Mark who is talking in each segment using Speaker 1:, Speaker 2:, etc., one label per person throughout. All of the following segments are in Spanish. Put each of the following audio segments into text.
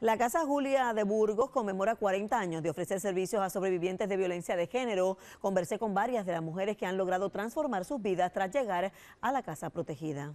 Speaker 1: La Casa Julia de Burgos conmemora 40 años de ofrecer servicios a sobrevivientes de violencia de género. Conversé con varias de las mujeres que han logrado transformar sus vidas tras llegar a la Casa Protegida.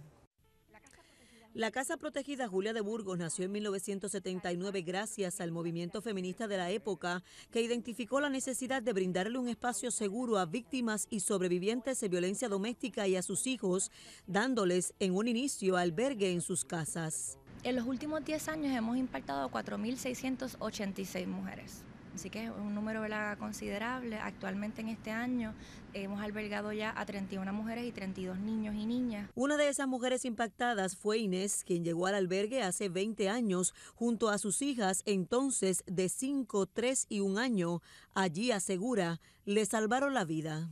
Speaker 1: La Casa Protegida Julia de Burgos nació en 1979 gracias al movimiento feminista de la época que identificó la necesidad de brindarle un espacio seguro a víctimas y sobrevivientes de violencia doméstica y a sus hijos, dándoles en un inicio albergue en sus casas en los últimos 10 años hemos impactado a 4.686
Speaker 2: mujeres. Así que es un número considerable. Actualmente en este año hemos albergado ya a 31 mujeres y 32 niños y niñas.
Speaker 1: Una de esas mujeres impactadas fue Inés, quien llegó al albergue hace 20 años junto a sus hijas, entonces de 5, 3 y 1 año. Allí asegura, le salvaron la vida.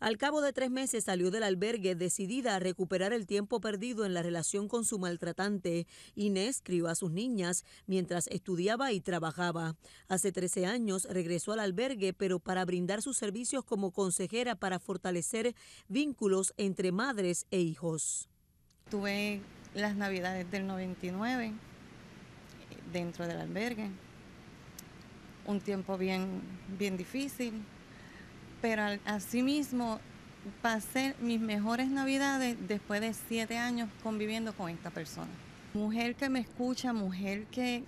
Speaker 1: Al cabo de tres meses salió del albergue decidida a recuperar el tiempo perdido en la relación con su maltratante. Inés crió a sus niñas mientras estudiaba y trabajaba. Hace 13 años regresó al albergue, pero para brindar sus servicios como consejera para fortalecer vínculos entre madres e hijos. Tuve las navidades del 99 eh, dentro del albergue.
Speaker 3: Un tiempo bien, bien difícil, pero al, asimismo pasé mis mejores navidades después de siete años conviviendo con esta persona. Mujer que me escucha, mujer que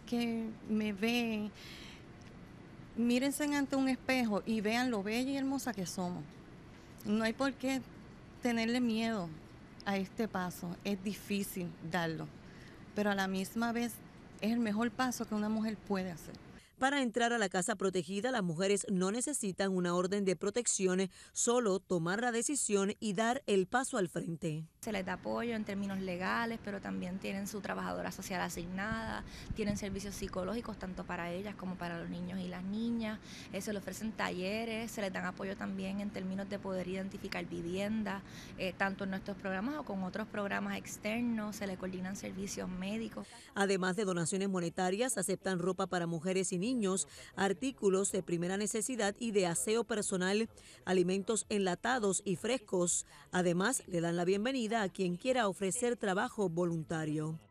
Speaker 3: me ve, mírense ante un espejo y vean lo bella y hermosa que somos. No hay por qué tenerle miedo a este paso, es difícil darlo, pero a la misma vez es el mejor paso que una mujer puede hacer.
Speaker 1: Para entrar a la casa protegida, las mujeres no necesitan una orden de protección, solo tomar la decisión y dar el paso al frente.
Speaker 2: Se les da apoyo en términos legales, pero también tienen su trabajadora social asignada, tienen servicios psicológicos tanto para ellas como para los niños y las niñas, eh, se les ofrecen talleres, se les dan apoyo también en términos de poder identificar vivienda, eh, tanto en nuestros programas o con otros programas externos,
Speaker 1: se les coordinan servicios médicos. Además de donaciones monetarias, aceptan ropa para mujeres y niños niños, artículos de primera necesidad y de aseo personal, alimentos enlatados y frescos. Además, le dan la bienvenida a quien quiera ofrecer trabajo voluntario.